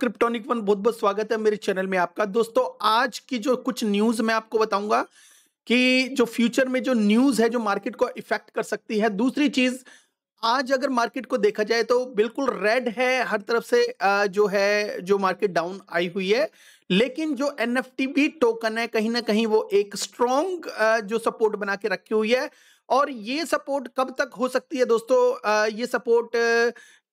kryptonic one बहुत बहुत स्वागत है मेरे चैनल में आपका दोस्तों आज की जो कुछ न्यूज मैं आपको बताऊंगा कि जो फ्यूचर में जो न्यूज है जो मार्केट को इफेक्ट कर सकती है दूसरी चीज आज अगर मार्केट को देखा जाए तो बिल्कुल रेड है हर तरफ से जो है जो मार्केट डाउन आई हुई है लेकिन जो एन भी टोकन है कहीं ना कहीं वो एक स्ट्रॉन्ग जो सपोर्ट बना के रखी हुई है और ये सपोर्ट कब तक हो सकती है दोस्तों ये सपोर्ट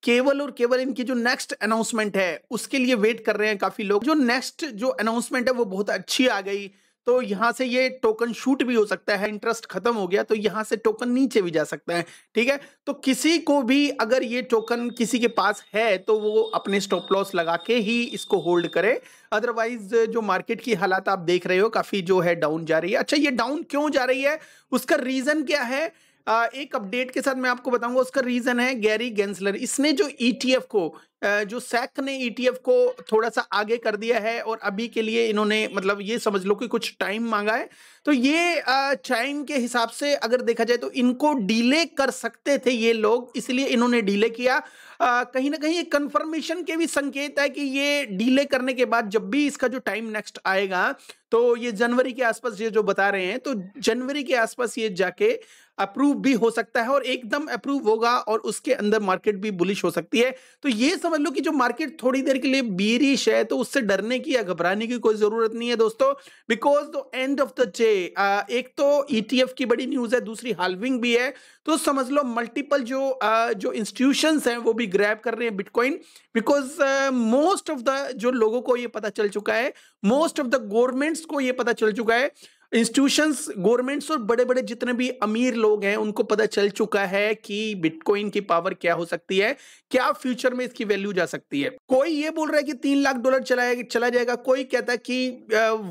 केवल और केवल इनकी जो नेक्स्ट अनाउंसमेंट है उसके लिए वेट कर रहे हैं काफी लोग जो नेक्स्ट जो अनाउंसमेंट है वो बहुत अच्छी आ गई तो यहाँ से ये टोकन शूट भी हो सकता है इंटरेस्ट खत्म हो गया तो यहाँ से टोकन नीचे भी जा सकता है ठीक है तो किसी को भी अगर ये टोकन किसी के पास है तो वो अपने स्टॉप लॉस लगा के ही इसको होल्ड करे अदरवाइज जो मार्केट की हालात आप देख रहे हो काफी जो है डाउन जा रही है अच्छा ये डाउन क्यों जा रही है उसका रीजन क्या है एक अपडेट के साथ मैं आपको बताऊंगा उसका रीजन है गैरी गेंसलर इसने जो ईटीएफ e को जो सैक ने ईटीएफ e को थोड़ा सा आगे कर दिया है और अभी के लिए इन्होंने मतलब ये समझ लो कि कुछ टाइम मांगा है तो ये टाइम के हिसाब से अगर देखा जाए तो इनको डिले कर सकते थे ये लोग इसलिए इन्होंने डिले किया कहीं ना कहीं कंफर्मेशन के भी संकेत है कि ये डिले करने के बाद जब भी इसका जो टाइम नेक्स्ट आएगा तो ये जनवरी के आसपास ये जो बता रहे हैं तो जनवरी के आसपास ये जाके अप्रूव भी हो सकता है और एकदम अप्रूव होगा और उसके अंदर मार्केट भी बुलिश हो सकती है तो ये समझ लो कि जो मार्केट थोड़ी देर के लिए बीरिश है तो उससे डरने की या घबराने की कोई जरूरत नहीं है दोस्तों because the end of the day एक तो ई e की बड़ी न्यूज है दूसरी हालविंग भी है तो समझ लो मल्टीपल जो uh, जो इंस्टीट्यूशन हैं वो भी ग्रैप कर रहे हैं bitcoin because most of the जो लोगों को ये पता चल चुका है मोस्ट ऑफ द गवर्नमेंट्स को ये पता चल चुका है इंस्टीट्यूशंस गवर्नमेंट्स और बड़े बड़े जितने भी अमीर लोग हैं उनको पता चल चुका है कि बिटकॉइन की पावर क्या हो सकती है क्या फ्यूचर में इसकी वैल्यू जा सकती है कोई ये बोल रहा है कि तीन लाख डॉलर चला चला जाएगा कोई कहता है कि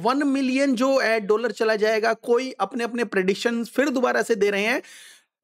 वन मिलियन जो है डॉलर चला जाएगा कोई अपने अपने प्रडिक्शन फिर दोबारा से दे रहे हैं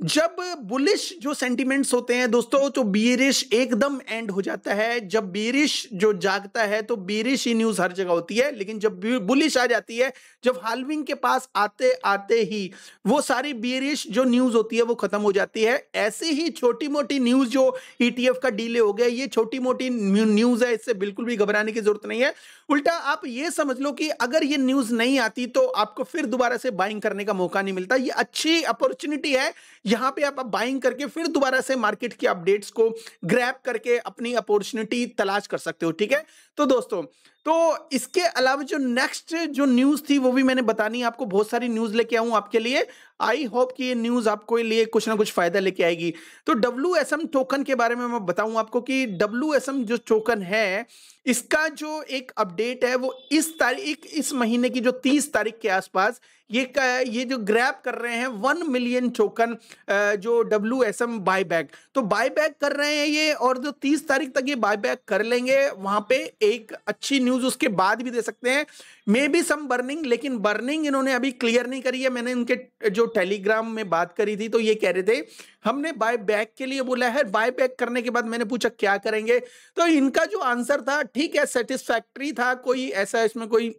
जब बुलिश जो सेंटिमेंट्स होते हैं दोस्तों तो बीरिश एकदम एंड हो जाता है जब बीरिश जो जागता है तो बीरिश ही न्यूज हर जगह होती है लेकिन जब बुलिश आ जाती है जब हालविंग के पास आते आते ही वो सारी बीरिश जो न्यूज होती है वो खत्म हो जाती है ऐसे ही छोटी मोटी न्यूज जो ईटीएफ e का डीले हो गया ये छोटी मोटी न्यूज है इससे बिल्कुल भी घबराने की जरूरत नहीं है उल्टा आप ये समझ लो कि अगर ये न्यूज नहीं आती तो आपको फिर दोबारा से बाइंग करने का मौका नहीं मिलता ये अच्छी अपॉर्चुनिटी है यहां पे आप बाइंग करके फिर दोबारा से मार्केट की अपडेट्स को ग्रैप करके अपनी अपॉर्चुनिटी तलाश कर सकते हो ठीक है तो दोस्तों तो इसके अलावा जो नेक्स्ट जो न्यूज़ थी वो भी मैंने बतानी आपको बहुत सारी न्यूज़ लेके आऊ आपके लिए आई होप कि ये न्यूज़ आपको लिए कुछ ना कुछ फ़ायदा लेके आएगी तो डब्ल्यू एस एम टोकन के बारे में मैं बताऊँ आपको कि डब्ल्यू एस एम जो टोकन है इसका जो एक अपडेट है वो इस तारीख इस महीने की जो तीस तारीख के आसपास ये का, ये जो ग्रैप कर रहे हैं वन मिलियन टोकन जो W S M buy back तो बाय बैक कर रहे हैं ये और जो तीस तारीख तक ये बाय बैक कर लेंगे वहां पे एक अच्छी न्यूज़ न्यूज उसके बाद भी दे सकते हैं मे बी सम बर्निंग लेकिन बर्निंग इन्होंने अभी क्लियर नहीं करी है मैंने इनके जो टेलीग्राम में बात करी थी तो ये कह रहे थे हमने बाय बैक के लिए बोला है बाय बैक करने के बाद मैंने पूछा क्या करेंगे तो इनका जो आंसर था ठीक है सेटिस्फैक्ट्री था कोई ऐसा इसमें कोई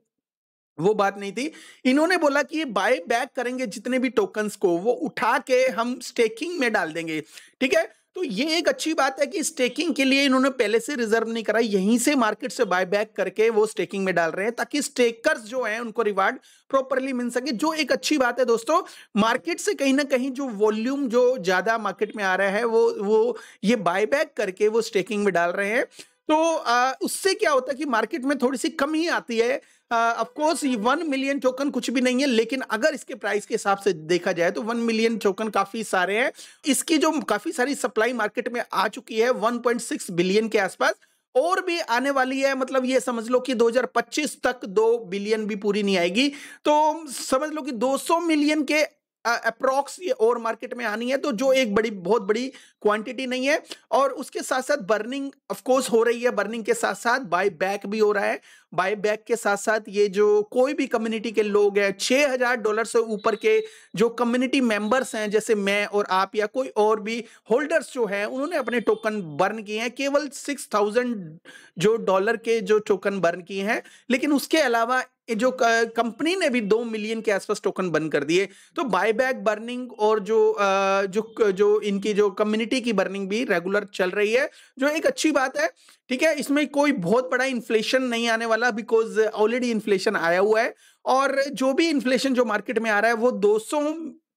वो बात नहीं थी इन्होंने बोला कि ये बाय बैक करेंगे जितने भी टोकन्स को वो उठा के हम स्टेकिंग में डाल देंगे ठीक है तो ये एक अच्छी बात है कि स्टेकिंग के लिए इन्होंने पहले से रिजर्व नहीं करा यहीं से मार्केट से बाय बैक करके वो स्टेकिंग में डाल रहे हैं ताकि स्टेकर्स जो है उनको रिवार्ड प्रॉपरली मिल सके जो एक अच्छी बात है दोस्तों मार्केट से कहीं ना कहीं जो वॉल्यूम जो ज्यादा मार्केट में आ रहा है वो वो ये बाय बैक करके वो स्टेकिंग में डाल रहे हैं तो आ, उससे क्या होता है कि मार्केट में थोड़ी सी कम ही आती है कोर्स ये वन मिलियन टोकन कुछ भी नहीं है लेकिन अगर इसके प्राइस के हिसाब से देखा जाए तो वन मिलियन टोकन काफी सारे हैं इसकी जो काफी सारी सप्लाई मार्केट में आ चुकी है 1.6 बिलियन के आसपास और भी आने वाली है मतलब ये समझ लो कि 2025 तक दो बिलियन भी पूरी नहीं आएगी तो समझ लो कि 200 मिलियन के अप्रॉक्स ये और मार्केट में आनी है तो जो एक बड़ी बहुत बड़ी क्वांटिटी नहीं है और उसके साथ साथ बर्निंग ऑफ कोर्स हो रही है बर्निंग के साथ साथ बाय बैक भी हो रहा है बाय बैक के साथ साथ ये जो कोई भी कम्युनिटी के लोग हैं छः हजार डॉलर से ऊपर के जो कम्युनिटी मेंबर्स हैं जैसे मैं और आप या कोई और भी होल्डर्स जो हैं उन्होंने अपने टोकन बर्न किए हैं केवल सिक्स थाउजेंड जो डॉलर के जो टोकन बर्न किए हैं लेकिन उसके अलावा जो कंपनी ने भी दो मिलियन के आसपास टोकन बंद कर दिए तो बायबैक बर्निंग और जो जो जो इनकी जो कम्युनिटी की बर्निंग भी रेगुलर चल रही है जो एक अच्छी बात है ठीक है इसमें कोई बहुत बड़ा इन्फ्लेशन नहीं आने वाला बिकॉज ऑलरेडी इन्फ्लेशन आया हुआ है और जो भी इन्फ्लेशन जो मार्केट में आ रहा है वो 200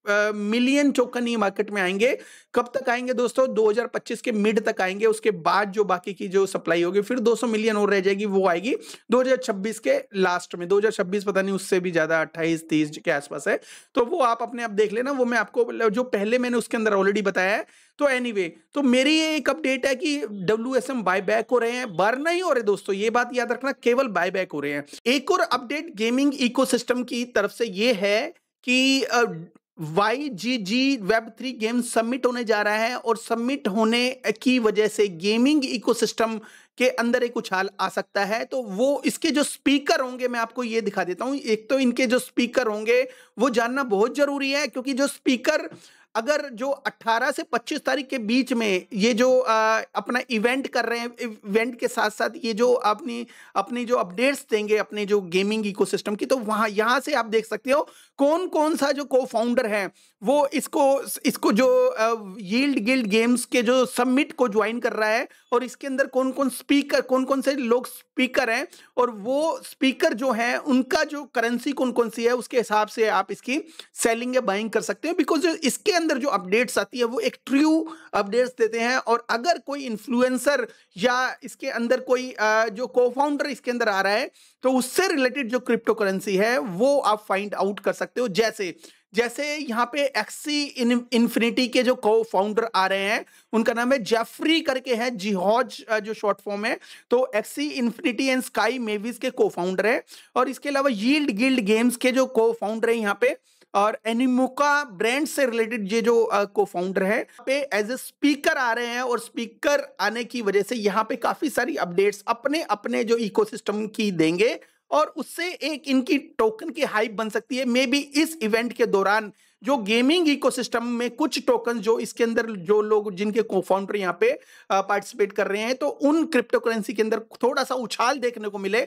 मिलियन टोकन ही मार्केट में आएंगे कब तक आएंगे दोस्तों 2025 के मिड तक आएंगे उसके बाद जो बाकी की जो सप्लाई होगी फिर 200 मिलियन और रह जाएगी वो आएगी 2026 के लास्ट में 2026 पता नहीं उससे भी ज्यादा 28 30 के आसपास है तो वो आप अपने आप देख लेना वो मैं आपको जो पहले मैंने उसके अंदर ऑलरेडी बताया है तो एनी anyway, तो मेरी ये एक अपडेट है कि डब्ल्यू एस हो रहे हैं बर नहीं हो रहे दोस्तों ये बात याद रखना केवल बाय हो रहे हैं एक और अपडेट गेमिंग इको की तरफ से ये है कि Y G G web three game submit होने जा रहा है और सबमिट होने की वजह से गेमिंग इकोसिस्टम के अंदर एक उछाल आ सकता है तो वो इसके जो स्पीकर होंगे मैं आपको ये दिखा देता हूँ एक तो इनके जो स्पीकर होंगे वो जानना बहुत जरूरी है क्योंकि जो स्पीकर अगर जो 18 से 25 तारीख के बीच में ये जो आ, अपना इवेंट कर रहे हैं इवेंट के साथ साथ ये जो अपनी अपनी जो अपडेट्स देंगे अपने जो गेमिंग इकोसिस्टम की तो वहाँ यहाँ से आप देख सकते हो कौन कौन सा जो को फाउंडर है वो इसको इसको जो यील्ड गिल्ड गेम्स के जो सबमिट को ज्वाइन कर रहा है और इसके अंदर कौन कौन स्पीकर कौन कौन से लोग स्पीकर हैं और वो स्पीकर जो हैं उनका जो करेंसी कौन कौन सी है उसके हिसाब से आप इसकी सेलिंग या बाइंग कर सकते हैं बिकॉज इसके अंदर जो अपडेट्स आती है वो एक ट्रू अपडेट्स देते हैं और अगर कोई इन्फ्लुएंसर या इसके अंदर कोई जो को इसके अंदर आ रहा है तो उससे रिलेटेड जो क्रिप्टो करेंसी है वो आप फाइंड आउट कर सकते हो जैसे जैसे यहाँ पे एक्सी इन्फिनिटी के जो को फाउंडर आ रहे हैं उनका नाम है जेफरी करके है जिहॉज जो शॉर्ट फॉर्म है तो Axie infinity and Sky Mavis के को फाउंडर है और इसके अलावा यील्ड गिल्ड गेम्स के जो को फाउंडर है यहाँ पे और एनिमोका ब्रांड से रिलेटेड ये जो को फाउंडर है पे एज ए स्पीकर आ रहे हैं और स्पीकर आने की वजह से यहाँ पे काफी सारी अपडेट्स अपने अपने जो इकोसिस्टम की देंगे और उससे एक इनकी टोकन की हाइप बन सकती है मे बी इस इवेंट के दौरान जो गेमिंग इकोसिस्टम में कुछ टोकन जो इसके अंदर जो लोग जिनके को फाउंडर यहाँ पे पार्टिसिपेट कर रहे हैं तो उन क्रिप्टो करेंसी के अंदर थोड़ा सा उछाल देखने को मिले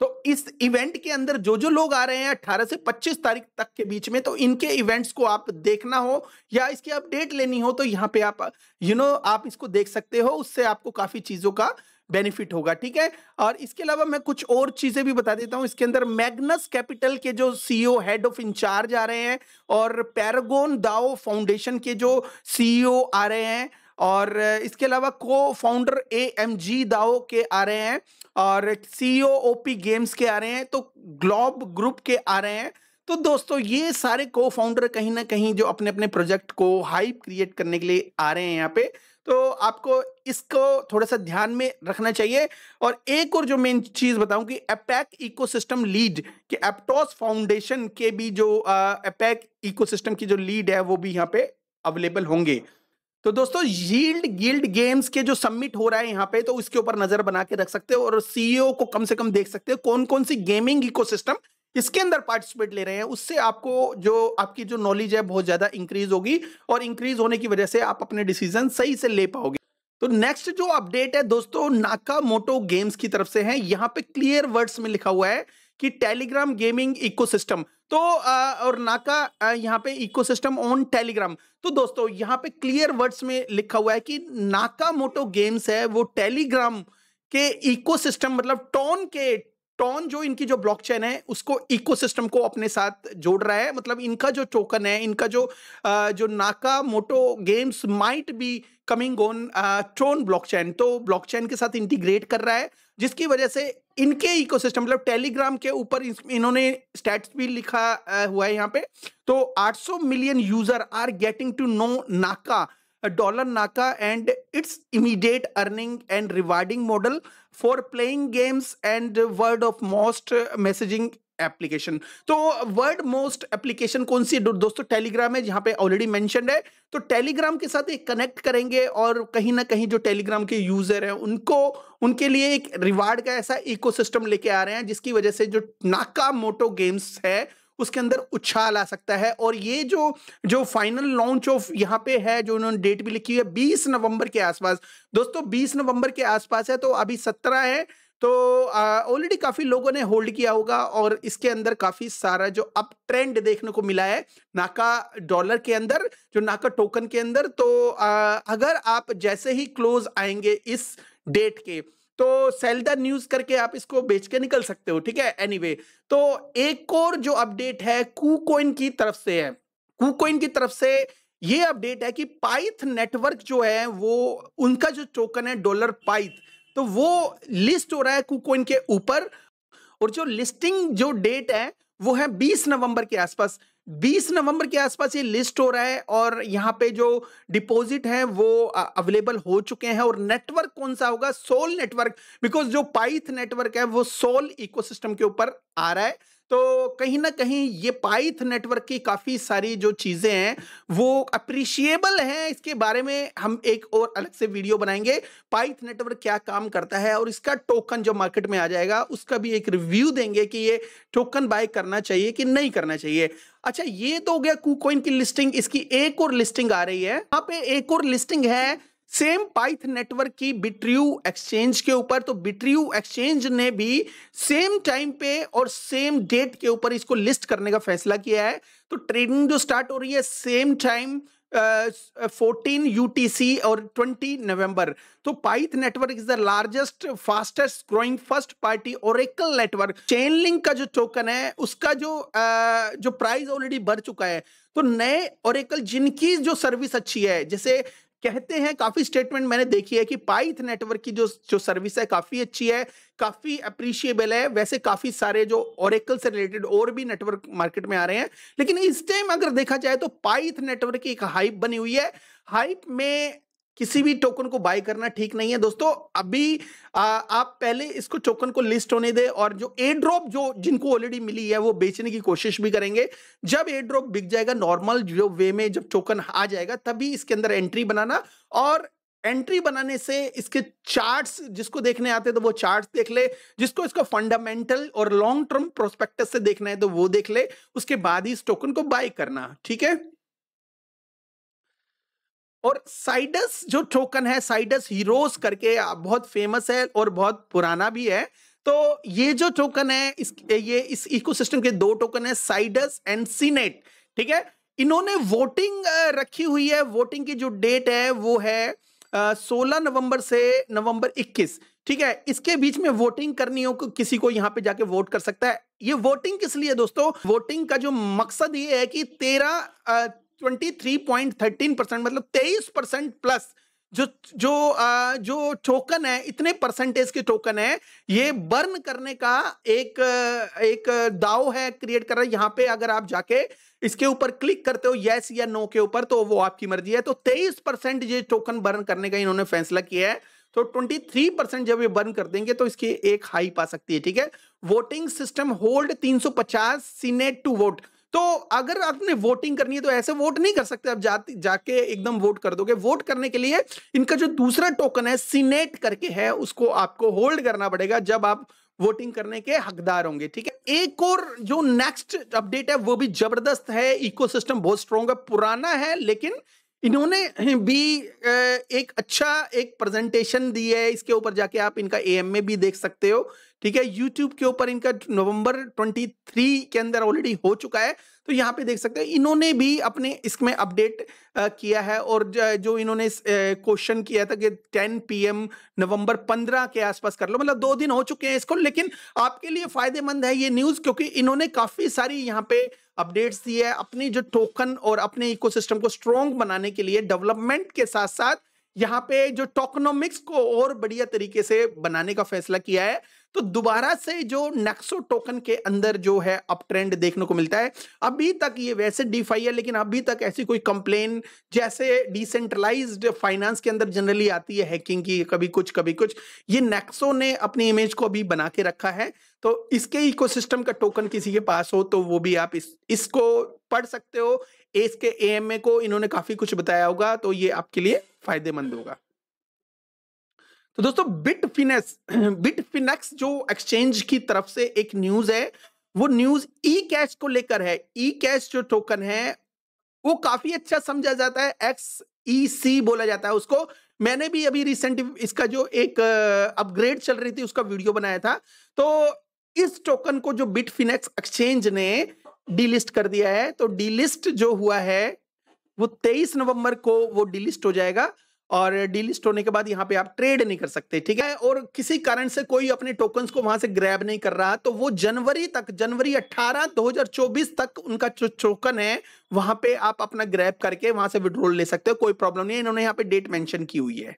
तो इस इवेंट के अंदर जो जो लोग आ रहे हैं 18 से 25 तारीख तक के बीच में तो इनके इवेंट्स को आप देखना हो या इसकी अपडेट लेनी हो तो यहाँ पे आप यू you नो know, आप इसको देख सकते हो उससे आपको काफी चीजों का बेनिफिट होगा ठीक है और इसके अलावा मैं कुछ और चीज़ें भी बता देता हूं इसके अंदर मैग्नस कैपिटल के जो सीईओ हेड ऑफ इंचार्ज आ रहे हैं और पैरागोन दाओ फाउंडेशन के जो सीईओ e आ रहे हैं और इसके अलावा को फाउंडर ए एम जी दाओ के आ रहे हैं और सी ओ पी गेम्स के आ रहे हैं तो ग्लोब ग्रुप के आ रहे हैं तो दोस्तों ये सारे को फाउंडर कहीं ना कहीं जो अपने अपने प्रोजेक्ट को हाइप क्रिएट करने के लिए आ रहे हैं यहाँ पे तो आपको इसको थोड़ा सा ध्यान में रखना चाहिए और एक और जो मेन चीज़ बताऊं कि एपैक इकोसिस्टम लीड कि एप्टोस फाउंडेशन के भी जो एपैक इकोसिस्टम की जो लीड है वो भी यहाँ पे अवेलेबल होंगे तो दोस्तों यील्ड गिल्ड गेम्स के जो सबमिट हो रहा है यहाँ पे तो उसके ऊपर नजर बना के रख सकते हो और सीईओ को कम से कम देख सकते हो कौन कौन सी गेमिंग इकोसिस्टम किसके अंदर पार्टिसिपेट ले रहे हैं उससे आपको जो आपकी जो नॉलेज है बहुत ज़्यादा इंक्रीज होगी और इंक्रीज होने की वजह से आप अपने डिसीजन सही से ले पाओगे तो नेक्स्ट जो अपडेट है दोस्तों नाका मोटो गेम्स की तरफ से है यहाँ पे क्लियर वर्ड्स में लिखा हुआ है कि टेलीग्राम गेमिंग इकोसिस्टम तो आ, और नाका आ, यहाँ पे इकोसिस्टम ऑन टेलीग्राम तो दोस्तों यहाँ पे क्लियर वर्ड्स में लिखा हुआ है कि नाका मोटो गेम्स है वो टेलीग्राम के इकोसिस्टम मतलब टोन के टॉन जो इनकी जो ब्लॉकचेन है उसको इकोसिस्टम को अपने साथ जोड़ रहा है मतलब इनका जो टोकन है इनका जो जो Nakamoto games might be coming on Tron blockchain तो ब्लॉकचेन के साथ इंटीग्रेट कर रहा है जिसकी वजह से इनके इकोसिस्टम मतलब टेलीग्राम के ऊपर इन्होंने स्टैट्स भी लिखा हुआ है यहाँ पे तो 800 million user are getting to know Naka dollar Naka and it's immediate earning and rewarding model for playing games and world of most messaging application तो वर्ड मोस्ट एप्लीकेशन कौन सी दोस्तों टेलीग्राम है जहां पे ऑलरेडी मेंशन है तो Telegram के साथ एक कनेक्ट करेंगे और कहीं ना कहीं जो टेलीग्राम के यूजर हैं उनको उनके लिए एक रिवार्ड का ऐसा इकोसिस्टम लेके आ रहे हैं जिसकी वजह से जो नाका मोटो गेम्स है उसके अंदर उछाल आ सकता है और ये जो जो फाइनल लॉन्च ऑफ यहाँ पे है जो उन्होंने डेट भी लिखी है 20 नवंबर के आसपास दोस्तों 20 नवंबर के आसपास है तो अभी 17 है तो ऑलरेडी काफ़ी लोगों ने होल्ड किया होगा और इसके अंदर काफ़ी सारा जो अप ट्रेंड देखने को मिला है नाका डॉलर के अंदर जो नाका टोकन के अंदर तो आ, अगर आप जैसे ही क्लोज आएंगे इस डेट के तो सेल द न्यूज करके आप इसको बेच के निकल सकते हो ठीक है एनीवे anyway, तो एक और जो अपडेट है कूकोइन की तरफ से है कूकोइन की तरफ से ये अपडेट है कि पाइथ नेटवर्क जो है वो उनका जो टोकन है डॉलर पाइथ तो वो लिस्ट हो रहा है कुकोइन के ऊपर और जो लिस्टिंग जो डेट है वो है 20 नवंबर के आसपास 20 नवंबर के आसपास ये लिस्ट हो रहा है और यहाँ पे जो डिपॉजिट है वो अवेलेबल हो चुके हैं और नेटवर्क कौन सा होगा सोल नेटवर्क बिकॉज जो पाइथ नेटवर्क है वो सोल इकोसिस्टम के ऊपर आ रहा है तो कहीं ना कहीं ये पाइथ नेटवर्क की काफ़ी सारी जो चीज़ें हैं वो अप्रिशिएबल हैं इसके बारे में हम एक और अलग से वीडियो बनाएंगे पाइथ नेटवर्क क्या काम करता है और इसका टोकन जो मार्केट में आ जाएगा उसका भी एक रिव्यू देंगे कि ये टोकन बाय करना चाहिए कि नहीं करना चाहिए अच्छा ये तो हो गया कूकोइन की लिस्टिंग इसकी एक और लिस्टिंग आ रही है यहाँ पे एक और लिस्टिंग है सेम पाइथ नेटवर्क की बिट्रियू एक्सचेंज के ऊपर तो बिट्रियू एक्सचेंज ने भी सेम टाइम पे और सेम डेट के ऊपर इसको लिस्ट करने का फैसला किया है तो ट्रेडिंग जो स्टार्ट हो रही है सेम टाइम फोर्टीन यूटीसी और ट्वेंटी नवंबर तो Pyth network is the largest fastest growing first party oracle network Chainlink का जो टोकन है उसका जो uh, जो प्राइस ऑलरेडी बढ़ चुका है तो नए ओरेकल जिनकी जो सर्विस अच्छी है जैसे कहते हैं काफी स्टेटमेंट मैंने देखी है कि पाइथ नेटवर्क की जो जो सर्विस है काफी अच्छी है काफी अप्रिशिएबल है वैसे काफी सारे जो ओरेकल से रिलेटेड और भी नेटवर्क मार्केट में आ रहे हैं लेकिन इस टाइम अगर देखा जाए तो पाइथ नेटवर्क की एक हाइप बनी हुई है हाइप में किसी भी टोकन को बाय करना ठीक नहीं है दोस्तों अभी आ, आप पहले इसको टोकन को लिस्ट होने दे और जो ए ड्रॉप जो जिनको ऑलरेडी मिली है वो बेचने की कोशिश भी करेंगे जब ए ड्रॉप बिक जाएगा नॉर्मल जो वे में जब टोकन आ जाएगा तभी इसके अंदर एंट्री बनाना और एंट्री बनाने से इसके चार्ट्स जिसको देखने आते हैं तो वो चार्ट्स देख ले जिसको इसका फंडामेंटल और लॉन्ग टर्म प्रोस्पेक्टस से देखना है तो वो देख ले उसके बाद ही इस टोकन को बाय करना ठीक है और साइडस जो टोकन है साइडस हीरोज करके बहुत फेमस है और बहुत पुराना भी है तो ये जो टोकन है इस ये इस इकोसिस्टम के दो टोकन है साइडस एंड सीनेट ठीक है इन्होंने वोटिंग रखी हुई है वोटिंग की जो डेट है वो है सोलह नवंबर से नवंबर इक्कीस ठीक है इसके बीच में वोटिंग करनी हो किसी को यहाँ पे जाके वोट कर सकता है ये वोटिंग किस लिए दोस्तों वोटिंग का जो मकसद ये है कि तेरह 23.13 परसेंट मतलब 23 परसेंट प्लस जो जो आ, जो टोकन है इतने परसेंटेज के टोकन है ये बर्न करने का एक एक दाव है क्रिएट कर रहा है यहाँ पे अगर आप जाके इसके ऊपर क्लिक करते हो यस या नो के ऊपर तो वो आपकी मर्जी है तो 23 परसेंट ये टोकन बर्न करने का इन्होंने फैसला किया है तो 23 परसेंट जब ये बर्न कर देंगे तो इसकी एक हाई पा सकती है ठीक है voting system hold 350 senate to vote तो अगर आपने वोटिंग करनी है तो ऐसे वोट नहीं कर सकते आप जाते जाके एकदम वोट कर दोगे वोट करने के लिए इनका जो दूसरा टोकन है सीनेट करके है उसको आपको होल्ड करना पड़ेगा जब आप वोटिंग करने के हकदार होंगे ठीक है एक और जो नेक्स्ट अपडेट है वो भी जबरदस्त है इकोसिस्टम बहुत स्ट्रॉन्ग है पुराना है लेकिन इन्होंने भी एक अच्छा एक प्रेजेंटेशन दी है इसके ऊपर जाके आप इनका ए में भी देख सकते हो ठीक है यूट्यूब के ऊपर इनका नवंबर 23 के अंदर ऑलरेडी हो चुका है तो यहाँ पे देख सकते हो इन्होंने भी अपने इसमें अपडेट किया है और जो इन्होंने क्वेश्चन किया था कि 10 पीएम नवंबर 15 के आसपास कर लो मतलब दो दिन हो चुके हैं इसको लेकिन आपके लिए फायदेमंद है ये न्यूज क्योंकि इन्होंने काफी सारी यहाँ पे अपडेट्स दी है अपनी जो टोकन और अपने इकोसिस्टम को स्ट्रॉन्ग बनाने के लिए डेवलपमेंट के साथ साथ यहाँ पे जो टोकनोमिक्स को और बढ़िया तरीके से बनाने का फैसला किया है तो दोबारा से जो नेक्सो टोकन के अंदर जो है अप ट्रेंड देखने को मिलता है अभी तक ये वैसे डीफाई है लेकिन अभी तक ऐसी कोई कंप्लेन जैसे डिसेंट्रलाइज फाइनेंस के अंदर जनरली आती है हैकिंग की कभी कुछ कभी कुछ ये नेक्सो ने अपनी इमेज को अभी बना के रखा है तो इसके इकोसिस्टम का टोकन किसी के पास हो तो वो भी आप इस इसको पढ़ सकते हो इसके एएमए को इन्होंने काफी कुछ बताया होगा तो ये आपके लिए फायदेमंद होगा तो दोस्तों बिट बिटफिनेक्स जो एक्सचेंज की तरफ से एक न्यूज है वो न्यूज ई कैश को लेकर है ई कैश जो टोकन है वो काफी अच्छा समझा जाता है एक्स ई सी बोला जाता है उसको मैंने भी अभी रिसेंट इसका जो एक अपग्रेड चल रही थी उसका वीडियो बनाया था तो इस टोकन को जो बिटफिनेक्स एक्सचेंज ने डीलिस्ट कर दिया है तो डीलिस्ट जो हुआ है वो 23 नवंबर को वो डीलिस्ट हो जाएगा और डीलिस्ट होने के बाद यहाँ पे आप ट्रेड नहीं कर सकते ठीक है और किसी कारण से कोई अपने टोकन को वहां से ग्रैब नहीं कर रहा तो वो जनवरी तक जनवरी 18 2024 तक उनका जो टोकन है वहां पे आप अपना ग्रैब करके वहां से विड्रोल ले सकते हो कोई प्रॉब्लम नहीं है इन्होंने यहाँ पे डेट मेंशन की हुई है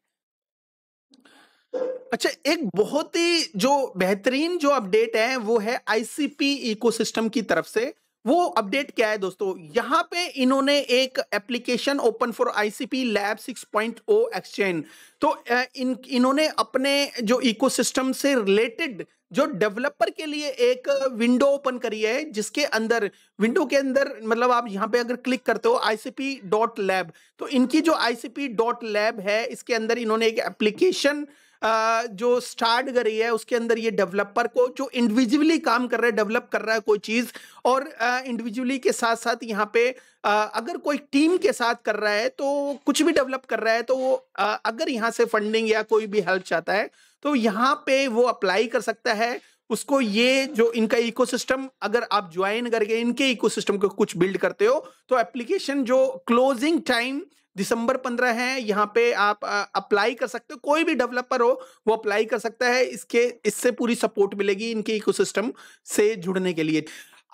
अच्छा एक बहुत ही जो बेहतरीन जो अपडेट है वो है आईसीपी इकोसिस्टम की तरफ से वो अपडेट क्या है दोस्तों यहाँ पे इन्होंने एक application open for ICP lab 6.0 exchange तो इन इन्होंने अपने जो इकोसिस्टम से रिलेटेड जो डेवलपर के लिए एक विंडो ओपन करी है जिसके अंदर विंडो के अंदर मतलब आप यहाँ पे अगर क्लिक करते हो आईसीपी डॉट लैब तो इनकी जो आईसीपी डॉट लैब है इसके अंदर इन्होंने एक एप्लीकेशन जो स्टार्ट कर रही है उसके अंदर ये डेवलपर को जो इंडिविजुअली काम कर रहा है डेवलप कर रहा है कोई चीज़ और इंडिविजुअली के साथ साथ यहाँ पे अगर कोई टीम के साथ कर रहा है तो कुछ भी डेवलप कर रहा है तो अगर यहाँ से फंडिंग या कोई भी हेल्प चाहता है तो यहाँ पे वो अप्लाई कर सकता है उसको ये जो इनका इकोसिस्टम अगर आप ज्वाइन करके इनके इकोसिस्टम को कुछ बिल्ड करते हो तो एप्लीकेशन जो क्लोजिंग टाइम दिसंबर पंद्रह है यहाँ पे आप अप्लाई कर सकते हो कोई भी डेवलपर हो वो अप्लाई कर सकता है इसके इससे पूरी सपोर्ट मिलेगी इनके इकोसिस्टम से जुड़ने के लिए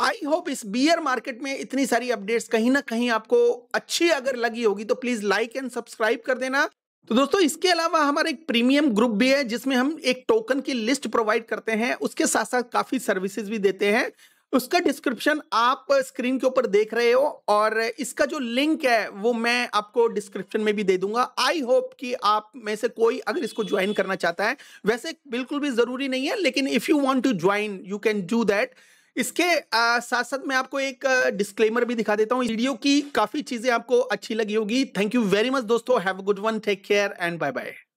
आई होप इस बियर मार्केट में इतनी सारी अपडेट्स कहीं ना कहीं आपको अच्छी अगर लगी होगी तो प्लीज लाइक एंड सब्सक्राइब कर देना तो दोस्तों इसके अलावा हमारा एक प्रीमियम ग्रुप भी है जिसमें हम एक टोकन की लिस्ट प्रोवाइड करते हैं उसके साथ साथ काफी सर्विसेज भी देते हैं उसका डिस्क्रिप्शन आप स्क्रीन के ऊपर देख रहे हो और इसका जो लिंक है वो मैं आपको डिस्क्रिप्शन में भी दे दूंगा आई होप कि आप में से कोई अगर इसको ज्वाइन करना चाहता है वैसे बिल्कुल भी जरूरी नहीं है लेकिन if you want to join you can do that इसके साथ साथ मैं आपको एक डिस्क्लेमर भी दिखा देता हूँ वीडियो की काफी चीजें आपको अच्छी लगी होगी थैंक यू वेरी मच दोस्तों have a good one take care and bye bye